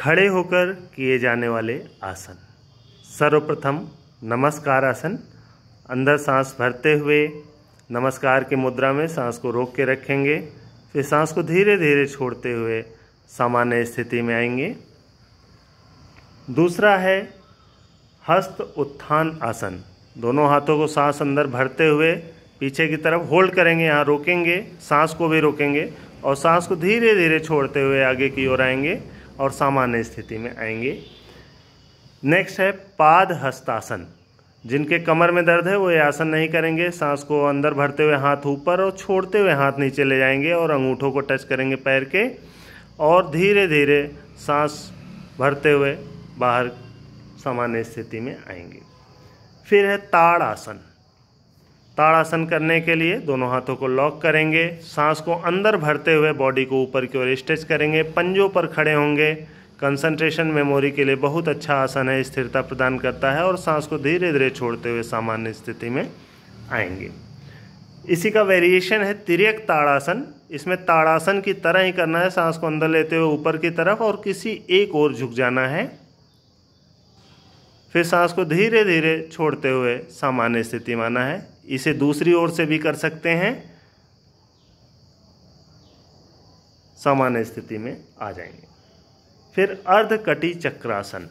खड़े होकर किए जाने वाले आसन सर्वप्रथम नमस्कार आसन अंदर सांस भरते हुए नमस्कार की मुद्रा में सांस को रोक के रखेंगे फिर सांस को धीरे धीरे छोड़ते हुए सामान्य स्थिति में आएंगे दूसरा है हस्त उत्थान आसन दोनों हाथों को सांस अंदर भरते हुए पीछे की तरफ होल्ड करेंगे यहाँ रोकेंगे सांस को भी रोकेंगे और सांस को धीरे धीरे छोड़ते हुए आगे की ओर आएंगे और सामान्य स्थिति में आएंगे नेक्स्ट है पाद हस्तासन जिनके कमर में दर्द है वो ये आसन नहीं करेंगे सांस को अंदर भरते हुए हाथ ऊपर और छोड़ते हुए हाथ नीचे ले जाएंगे और अंगूठों को टच करेंगे पैर के और धीरे धीरे सांस भरते हुए बाहर सामान्य स्थिति में आएंगे फिर है ताड़ आसन ताड़ासन करने के लिए दोनों हाथों को लॉक करेंगे सांस को अंदर भरते हुए बॉडी को ऊपर की ओर स्ट्रेच करेंगे पंजों पर खड़े होंगे कंसंट्रेशन मेमोरी के लिए बहुत अच्छा आसन है स्थिरता प्रदान करता है और सांस को धीरे धीरे छोड़ते हुए सामान्य स्थिति में आएंगे इसी का वेरिएशन है तिरक ताड़ासन इसमें ताड़ासन की तरह ही करना है सांस को अंदर लेते हुए ऊपर की तरफ और किसी एक ओर झुक जाना है फिर सांस को धीरे धीरे छोड़ते हुए सामान्य स्थिति माना है इसे दूसरी ओर से भी कर सकते हैं सामान्य स्थिति में आ जाएंगे फिर अर्धकटी चक्रासन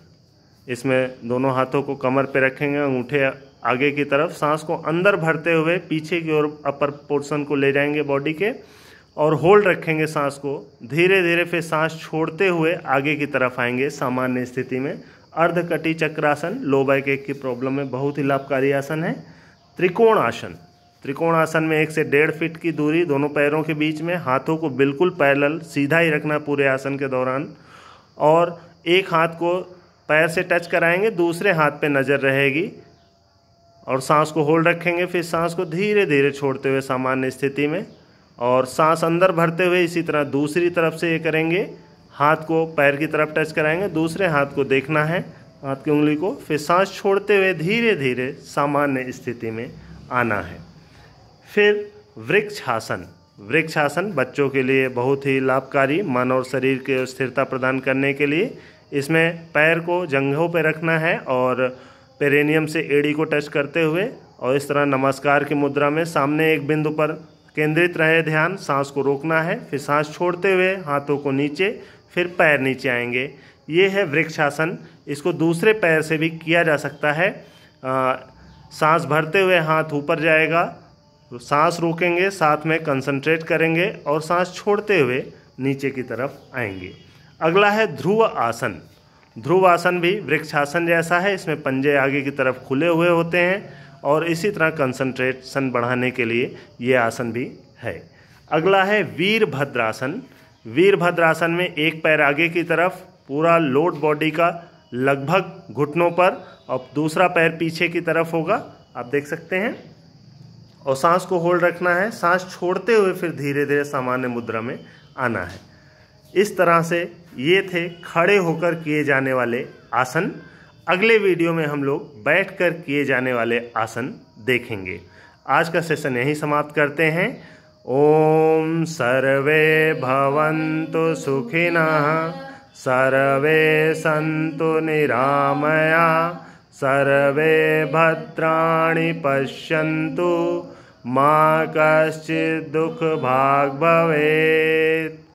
इसमें दोनों हाथों को कमर पर रखेंगे अंगूठे आगे की तरफ सांस को अंदर भरते हुए पीछे की ओर अपर पोर्शन को ले जाएंगे बॉडी के और होल्ड रखेंगे सांस को धीरे धीरे फिर सांस छोड़ते हुए आगे की तरफ आएंगे सामान्य स्थिति में अर्धकटी चक्रासन लो बैक एक की प्रॉब्लम में बहुत ही लाभकारी आसन है त्रिकोण आसन त्रिकोण आसन में एक से डेढ़ फीट की दूरी दोनों पैरों के बीच में हाथों को बिल्कुल पैरल सीधा ही रखना पूरे आसन के दौरान और एक हाथ को पैर से टच कराएंगे दूसरे हाथ पे नज़र रहेगी और सांस को होल्ड रखेंगे फिर सांस को धीरे धीरे छोड़ते हुए सामान्य स्थिति में और सांस अंदर भरते हुए इसी तरह दूसरी तरफ से ये करेंगे हाथ को पैर की तरफ टच कराएंगे दूसरे हाथ को देखना है आपकी उंगली को फिर सांस छोड़ते हुए धीरे धीरे सामान्य स्थिति में आना है फिर वृक्षासन वृक्षासन बच्चों के लिए बहुत ही लाभकारी मन और शरीर के स्थिरता प्रदान करने के लिए इसमें पैर को जंघों पर रखना है और पेरेनियम से एड़ी को टच करते हुए और इस तरह नमस्कार की मुद्रा में सामने एक बिंदु पर केंद्रित रहे ध्यान सांस को रोकना है फिर सांस छोड़ते हुए हाथों को नीचे फिर पैर नीचे आएंगे ये है वृक्षासन इसको दूसरे पैर से भी किया जा सकता है आ, सांस भरते हुए हाथ ऊपर जाएगा सांस रोकेंगे साथ में कंसंट्रेट करेंगे और सांस छोड़ते हुए नीचे की तरफ आएंगे अगला है ध्रुव आसन ध्रुव आसन भी वृक्षासन जैसा है इसमें पंजे आगे की तरफ खुले हुए होते हैं और इसी तरह कंसंट्रेशन बढ़ाने के लिए ये आसन भी है अगला है वीरभद्रासन वीरभद्रासन में एक पैर आगे की तरफ पूरा लोड बॉडी का लगभग घुटनों पर और दूसरा पैर पीछे की तरफ होगा आप देख सकते हैं और सांस को होल्ड रखना है सांस छोड़ते हुए फिर धीरे धीरे सामान्य मुद्रा में आना है इस तरह से ये थे खड़े होकर किए जाने वाले आसन अगले वीडियो में हम लोग बैठ किए जाने वाले आसन देखेंगे आज का सेशन यही समाप्त करते हैं ओम सर्वे भवन्तु सुखिनः सर्वे सन्तु निरामया सर्वे भद्राणि पश्यन्तु मा कश्चित् दुःखभाग् भवेत्